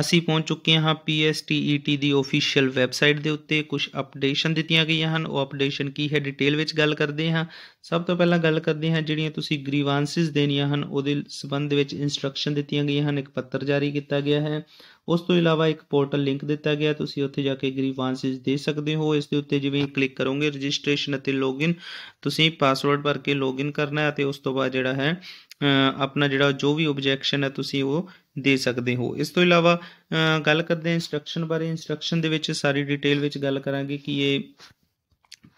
ਅਸੀਂ ਪਹੁੰਚ ਚੁੱਕੇ ਹਾਂ PSTET e ਦੀ ਅਫੀਸ਼ੀਅਲ ਵੈਬਸਾਈਟ ਦੇ ਉੱਤੇ ਕੁਝ ਅਪਡੇਸ਼ਨ ਦਿੱਤੀਆਂ ਗਈਆਂ ਹਨ ਉਹ ਅਪਡੇਸ਼ਨ ਕੀ ਹੈ ਡਿਟੇਲ ਵਿੱਚ ਗੱਲ ਕਰਦੇ ਹਾਂ ਸਭ ਤੋਂ ਪਹਿਲਾਂ ਗੱਲ ਕਰਦੇ ਹਾਂ ਜਿਹੜੀਆਂ ਤੁਸੀਂ ਗ੍ਰੀਵਾਂਸਿਸ ਦੇਣੀਆਂ ਹਨ ਉਹਦੇ ਸਬੰਧ ਵਿੱਚ ਇਨਸਟਰਕਸ਼ਨ ਦਿੱਤੀਆਂ ਗਈਆਂ ਹਨ ਇੱਕ ਪੱਤਰ ਜਾਰੀ ਕੀਤਾ ਗਿਆ ਹੈ ਉਸ ਤੋਂ ਇਲਾਵਾ ਇੱਕ ਪੋਰਟਲ ਲਿੰਕ ਦਿੱਤਾ ਗਿਆ ਤੁਸੀਂ ਉੱਥੇ ਜਾ ਕੇ ਗ੍ਰੀਵਾਂਸਿਸ ਦੇ ਸਕਦੇ ਹੋ ਇਸ ਦੇ ਉੱਤੇ ਜਿਵੇਂ ਕਲਿੱਕ ਕਰੋਗੇ ਰਜਿਸਟ੍ਰੇਸ਼ਨ ਅਤੇ ਲੌਗਇਨ ਤੁਸੀਂ ਪਾਸਵਰਡ ਭਰ ਕੇ ਲੌਗਇਨ ਕਰਨਾ ਹੈ ਅਤੇ ਉਸ ਤੋਂ ਬਾਅਦ ਜਿਹੜਾ ਹੈ ਆਪਣਾ ਜਿਹੜਾ ਜੋ ਵੀ ਆਬਜੈਕਸ਼ਨ ਹੈ ਤੁਸੀਂ ਉਹ ਦੇ ਸਕਦੇ ਹੋ ਇਸ ਤੋਂ ਇਲਾਵਾ ਗੱਲ ਕਰਦੇ ਹਾਂ ਇਨਸਟਰਕਸ਼ਨ ਬਾਰੇ ਇਨਸਟਰਕਸ਼ਨ ਦੇ ਵਿੱਚ ਸਾਰੀ ਡਿਟੇਲ ਵਿੱਚ ਗੱਲ ਕਰਾਂਗੇ ਕਿ ਇਹ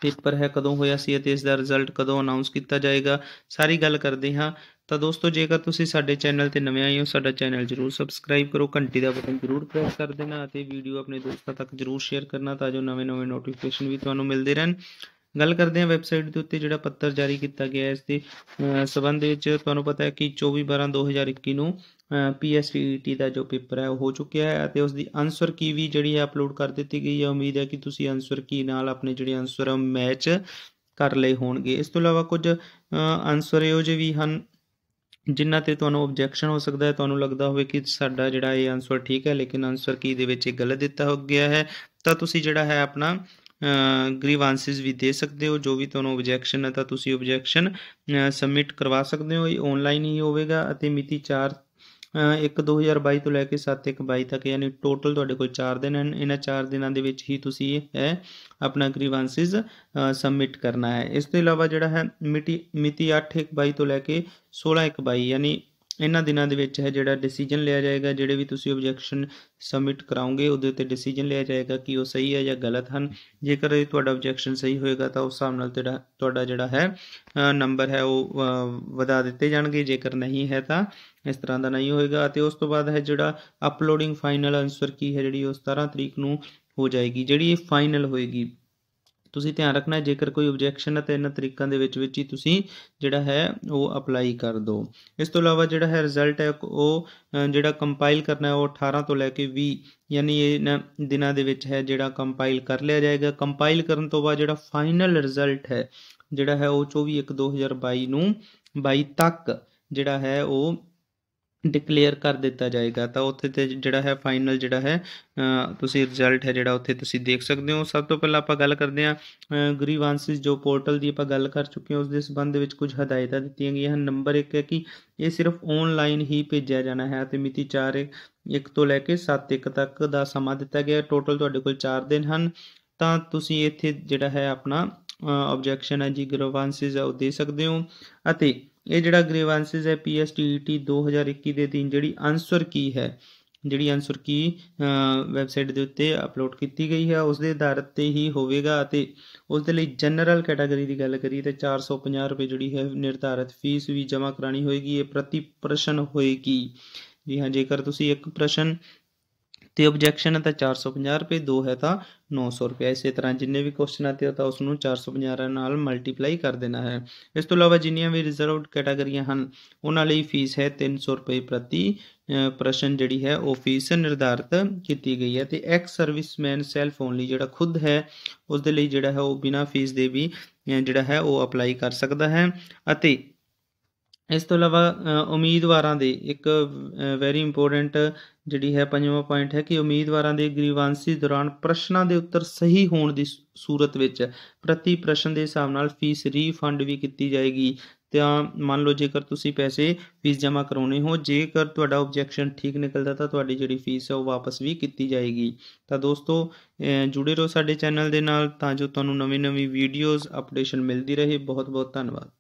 ਪੇਪਰ ਹੈ ਕਦੋਂ ਹੋਇਆ ਸੀ ਅਤੇ ਇਸ ਦਾ ਰਿਜ਼ਲਟ ਕਦੋਂ ਅਨਾਉਂਸ ਕੀਤਾ ਜਾਏਗਾ ਸਾਰੀ ਗੱਲ ਕਰਦੇ ਹਾਂ ਤਾਂ ਦੋਸਤੋ ਜੇਕਰ ਤੁਸੀਂ ਸਾਡੇ ਚੈਨਲ ਤੇ ਨਵੇਂ ਆਏ ਹੋ ਸਾਡਾ ਚੈਨਲ ਜਰੂਰ ਸਬਸਕ੍ਰਾਈਬ ਕਰੋ ਘੰਟੀ ਦਾ ਬਟਨ ਜਰੂਰ ਪ੍ਰੈਸ ਕਰ ਦੇਣਾ ਅਤੇ ਵੀਡੀਓ ਆਪਣੇ ਦੋਸਤਾਂ ਤੱਕ ਜਰੂਰ ਸ਼ੇਅਰ ਕਰਨਾ ਤਾਂ ਜੋ ਨਵੇਂ-ਨਵੇਂ ਨੋਟੀਫਿਕੇਸ਼ਨ ਵੀ ਤੁਹਾਨੂੰ ਮਿਲਦੇ ਰਹਿਣ ਗੱਲ ਕਰਦੇ ਹਾਂ ਵੈਬਸਾਈਟ ਦੇ ਉੱਤੇ ਜਿਹੜਾ ਪੱਤਰ ਜਾਰੀ ਕੀਤਾ ਗਿਆ ਹੈ ਇਸ ਦੇ ਸਬੰਧ ਵਿੱਚ ਤੁਹਾਨੂੰ ਪਤਾ ਹੈ ਕਿ 24/12/2021 ਨੂੰ ਪੀਐਸਟੀਟੀ e ਦਾ ਜੋ ਪੇਪਰ ਹੈ ਉਹ ਹੋ ਚੁੱਕਿਆ ਹੈ ਤੇ ਉਸ ਦੀ ਆਨਸਰ ਕੀ ਵੀ ਜਿਹੜੀ ਹੈ ਅਪਲੋਡ ਕਰ ਦਿੱਤੀ ਗਈ ਹੈ ਉਮੀਦ ਹੈ ਕਿ ਤੁਸੀਂ ਆਨਸਰ ਕੀ ਨਾਲ ਆਪਣੇ ਜਿਹੜੇ ਆਨਸਰ ਮੈਚ ਕਰ ਲਏ ਹੋਣਗੇ ਇਸ ਤੋਂ ਇਲਾਵਾ ਕੁਝ ਆਨਸਰ ਇਹੋ ਜਿਹੇ ਵੀ ਹਨ ਜਿਨ੍ਹਾਂ ਤੇ ਤੁਹਾਨੂੰ ਆਬਜੈਕਸ਼ਨ ਹੋ ਸਕਦਾ ਹੈ ਤੁਹਾਨੂੰ ਲੱਗਦਾ ਹੋਵੇ ਕਿ ਸਾਡਾ ਜਿਹੜਾ ਇਹ ਆਨਸਰ ਠੀਕ ਹੈ ਲੇਕਿਨ ਆਨਸਰ ਕੀ ਦੇ ਵਿੱਚ ਇਹ ਗਲਤ ਦਿੱਤਾ ਹੋ ਗਿਆ ਹੈ ਤਾਂ ਤੁਸੀਂ ਜਿਹੜਾ ਹੈ ਆਪਣਾ ਗ੍ਰੀਵਾਂਸਿਸ ਵੀ ਦੇ ਸਕਦੇ ਹੋ ਜੋ ਵੀ ਤੁਹਾਨੂੰ ਆਬਜੈਕਸ਼ਨ ਹੈ ਤਾਂ ਤੁਸੀਂ ਆਬਜੈਕਸ਼ਨ ਸਬਮਿਟ ਕਰਵਾ ਸਕਦੇ ਹੋ ਇਹ ਆਨਲਾਈਨ ਹੀ ਹੋਵੇਗਾ ਅਤੇ ਮਿਤੀ 4 1 2022 ਤੋਂ ਲੈ ਕੇ 7 1 22 ਤੱਕ ਯਾਨੀ ਟੋਟਲ ਤੁਹਾਡੇ ਕੋਲ 4 ਦਿਨ ਹਨ ਇਹਨਾਂ 4 ਦਿਨਾਂ ਦੇ ਵਿੱਚ ਹੀ ਤੁਸੀਂ ਇਹ ਹੈ ਆਪਣਾ ਗ੍ਰੀਵਾਂਸਿਸ ਸਬਮਿਟ ਕਰਨਾ ਹੈ ਇਸ ਤੋਂ ਇਲਾਵਾ ਜਿਹੜਾ ਹੈ ਮਿਤੀ ਮਿਤੀ 8 1 22 ਤੋਂ ਲੈ ਕੇ 16 1 22 ਯਾਨੀ ਇਹਨਾਂ ਦਿਨਾਂ ਦੇ ਵਿੱਚ ਹੈ ਜਿਹੜਾ ਡਿਸੀਜਨ ਲਿਆ ਜਾਏਗਾ ਜਿਹੜੇ ਵੀ ਤੁਸੀਂ ਆਬਜੈਕਸ਼ਨ ਸਬਮਿਟ ਕਰਾਉਂਗੇ ਉਹਦੇ ਉੱਤੇ ਡਿਸੀਜਨ ਲਿਆ ਜਾਏਗਾ ਕਿ ਉਹ ਸਹੀ ਹੈ ਜਾਂ ਗਲਤ ਹਨ ਜੇਕਰ ਤੁਹਾਡਾ ਆਬਜੈਕਸ਼ਨ ਸਹੀ ਹੋਏਗਾ ਤਾਂ ਉਸ ਹਿਸਾਬ ਨਾਲ ਤੁਹਾਡਾ ਜਿਹੜਾ ਹੈ ਨੰਬਰ ਹੈ ਉਹ ਵਧਾ ਦਿੱਤੇ ਜਾਣਗੇ ਜੇਕਰ ਨਹੀਂ ਹੈ ਤਾਂ ਇਸ ਤਰ੍ਹਾਂ ਦਾ ਨਹੀਂ ਹੋਏਗਾ ਅਤੇ ਉਸ ਤੋਂ ਬਾਅਦ ਹੈ ਜਿਹੜਾ ਅਪਲੋਡਿੰਗ ਫਾਈਨਲ ਆਨਸਰ ਕੀ ਹੈ ਜਿਹੜੀ ਉਹ 17 ਤਰੀਕ ਨੂੰ ਹੋ ਜਾਏਗੀ ਜਿਹੜੀ ਇਹ ਫਾਈਨਲ ਹੋਏਗੀ ਤੁਸੀਂ ਧਿਆਨ ਰੱਖਣਾ ਜੇਕਰ ਕੋਈ ਆਬਜੈਕਸ਼ਨ ਹੈ ਤਾਂ ਇਹਨਾਂ ਤਰੀਕਾਂ ਦੇ ਵਿੱਚ ਵਿੱਚ ਹੀ ਤੁਸੀਂ ਜਿਹੜਾ ਹੈ ਉਹ ਅਪਲਾਈ ਕਰ ਦਿਓ ਇਸ ਤੋਂ ਇਲਾਵਾ ਜਿਹੜਾ ਹੈ ਰਿਜ਼ਲਟ ਹੈ ਉਹ ਜਿਹੜਾ ਕੰਪਾਈਲ ਕਰਨਾ ਹੈ ਉਹ 18 ਤੋਂ ਲੈ ਕੇ 20 ਯਾਨੀ ਇਹ ਦਿਨਾਂ ਦੇ ਵਿੱਚ ਹੈ ਜਿਹੜਾ ਕੰਪਾਈਲ ਕਰ ਲਿਆ ਜਾਏਗਾ ਕੰਪਾਈਲ ਕਰਨ ਤੋਂ ਬਾਅਦ ਜਿਹੜਾ ਫਾਈਨਲ ਰਿਜ਼ਲਟ ਹੈ ਜਿਹੜਾ ਹੈ ਉਹ 24 1 2022 ਨੂੰ 22 ਤੱਕ ਜਿਹੜਾ ਹੈ ਉਹ ਡਿਕਲੇਅਰ ਕਰ ਦਿੱਤਾ ਜਾਏਗਾ ਤਾਂ ਉੱਥੇ ਤੇ ਜਿਹੜਾ ਹੈ ਫਾਈਨਲ ਜਿਹੜਾ ਹੈ ਤੁਸੀਂ ਰਿਜ਼ਲਟ ਹੈ ਜਿਹੜਾ ਉੱਥੇ ਤੁਸੀਂ ਦੇਖ ਸਕਦੇ ਹੋ ਸਭ ਤੋਂ ਪਹਿਲਾਂ ਆਪਾਂ ਗੱਲ ਕਰਦੇ ਹਾਂ ਗ੍ਰੀਵਾਂਸਿਸ ਜੋ ਪੋਰਟਲ ਦੀ ਆਪਾਂ ਗੱਲ ਕਰ ਚੁੱਕੇ ਹਾਂ ਉਸ ਦੇ ਸੰਬੰਧ ਵਿੱਚ ਕੁਝ ਹਦਾਇਤਾਂ ਦਿੱਤੀਆਂ ਗਈਆਂ ਹਨ ਨੰਬਰ 1 ਹੈ ਕਿ ਇਹ ਸਿਰਫ ਆਨਲਾਈਨ ਹੀ ਭੇਜਿਆ ਜਾਣਾ ਹੈ ਤੇ ਮਿਤੀ 4 1 ਤੋਂ ਲੈ ਕੇ 7 1 ਤੱਕ ਦਾ ਸਮਾਂ ਦਿੱਤਾ ਗਿਆ ਟੋਟਲ ਤੁਹਾਡੇ ਕੋਲ 4 ਦਿਨ ਹਨ ਤਾਂ ਤੁਸੀਂ ਇੱਥੇ ਜਿਹੜਾ ਹੈ ਆਪਣਾ ਆਬਜੈਕਸ਼ਨ ਹੈ ਜੀ ਗ੍ਰੀਵਾਂਸਿਸ ਉਹ ਦੇ ਸਕਦੇ ਹੋ ਅਤੇ ਇਹ ਜਿਹੜਾ ਗ੍ਰੀਵੈਂਸਿਸ ਹੈ ਪੀਐਸਟੀਟੀ 2021 ਦੇ ਤਿੰਨ ਜਿਹੜੀ ਆਨਸਰ ਕੀ ਹੈ ਜਿਹੜੀ ਆਨਸਰ ਕੀ ਵੈਬਸਾਈਟ ਦੇ ਉੱਤੇ ਅਪਲੋਡ ਕੀਤੀ ਗਈ ਹੈ ਉਸ ਦੇ ਆਧਾਰ ਤੇ ਹੀ ਹੋਵੇਗਾ ਅਤੇ ਉਸ ਦੇ ਲਈ ਜਨਰਲ ਕੈਟਾਗਰੀ ਦੀ ਗੱਲ ਕਰੀਏ ਤਾਂ 450 ਰੁਪਏ ਜਿਹੜੀ ਹੈ ਨਿਰਧਾਰਿਤ ਫੀਸ ਵੀ ਜਮ੍ਹਾਂ ਕਰਾਣੀ ਹੋਏਗੀ ਇਹ ਪ੍ਰਤੀ ਪ੍ਰਸ਼ਨ ਹੋਏਗੀ ਜੀ ਹਾਂ ਜੇਕਰ ਤੁਸੀਂ ਇੱਕ ਪ੍ਰਸ਼ਨ ਤੇ ਆਬਜੈਕਸ਼ਨ ਹੈ ਤਾਂ 450 ਰੁਪਏ 2 ਹੈ ਤਾਂ 900 ਰੁਪਏ ਇਸੇ ਤਰ੍ਹਾਂ ਜਿੰਨੇ ਵੀ ਕੁਐਸਚਨ ਆਤੇ ਹੋ ਤਾਂ ਉਸ ਨੂੰ 450 ਨਾਲ ਮਲਟੀਪਲਾਈ ਕਰ ਦੇਣਾ ਹੈ ਇਸ ਤੋਂ ਇਲਾਵਾ ਜਿੰਨੀਆਂ ਵੀ ਰਿਜ਼ਰਵਡ ਕੈਟਾਗਰੀਆਂ ਹਨ ਉਹਨਾਂ ਲਈ ਫੀਸ ਹੈ 300 ਰੁਪਏ ਪ੍ਰਤੀ ਪ੍ਰਸ਼ਨ ਜਿਹੜੀ ਹੈ ਉਹ ਫੀਸ ਨਿਰਧਾਰਤ ਕੀਤੀ ਗਈ ਹੈ ਤੇ ਐਕਸ ਸਰਵਿਸਮੈਨ ਸੈਲਫ ਓਨਲੀ ਜਿਹੜਾ ਖੁਦ ਹੈ ਉਸ ਦੇ ਲਈ ਜਿਹੜਾ ਹੈ ਉਹ ਬਿਨਾਂ ਫੀਸ ਦੇ ਵੀ ਜਿਹੜਾ ਹੈ ਉਹ ਅਪਲਾਈ ਕਰ ਸਕਦਾ ਹੈ ਅਤੇ ਇਸ ਤੋਂ ਇਲਾਵਾ ਉਮੀਦਵਾਰਾਂ ਦੇ ਇੱਕ ਵੈਰੀ ਇੰਪੋਰਟੈਂਟ ਜਿਹੜੀ ਹੈ ਪੰਜਵਾਂ ਪੁਆਇੰਟ ਹੈ ਕਿ ਉਮੀਦਵਾਰਾਂ ਦੇ ਗ੍ਰੀਵਾਂਸੀ ਦੌਰਾਨ ਪ੍ਰਸ਼ਨਾਂ ਦੇ ਉੱਤਰ ਸਹੀ ਹੋਣ ਦੀ ਸੂਰਤ ਵਿੱਚ ਪ੍ਰਤੀ ਪ੍ਰਸ਼ਨ ਦੇ ਹਿਸਾਬ ਨਾਲ ਫੀਸ ਰੀਫੰਡ ਵੀ ਕੀਤੀ ਜਾਏਗੀ ਤਾਂ ਮੰਨ ਲਓ ਜੇਕਰ ਤੁਸੀਂ ਪੈਸੇ ਫੀਸ ਜਮ੍ਹਾਂ ਕਰਾਉਣੇ ਹੋ ਜੇਕਰ ਤੁਹਾਡਾ ਆਬਜੈਕਸ਼ਨ ਠੀਕ ਨਿਕਲਦਾ ਤਾਂ ਤੁਹਾਡੀ ਜਿਹੜੀ ਫੀਸ ਹੈ ਉਹ ਵਾਪਸ ਵੀ ਕੀਤੀ ਜਾਏਗੀ ਤਾਂ ਦੋਸਤੋ ਜੁੜੇ ਰਹੋ ਸਾਡੇ ਚੈਨਲ ਦੇ ਨਾਲ ਤਾਂ ਜੋ ਤੁਹਾਨੂੰ ਨਵੀਂ-ਨਵੀਂ ਵੀਡੀਓਜ਼ ਅਪਡੇਸ਼ਨ ਮਿਲਦੀ ਰਹੇ ਬਹੁਤ-ਬਹੁਤ ਧੰਨਵਾਦ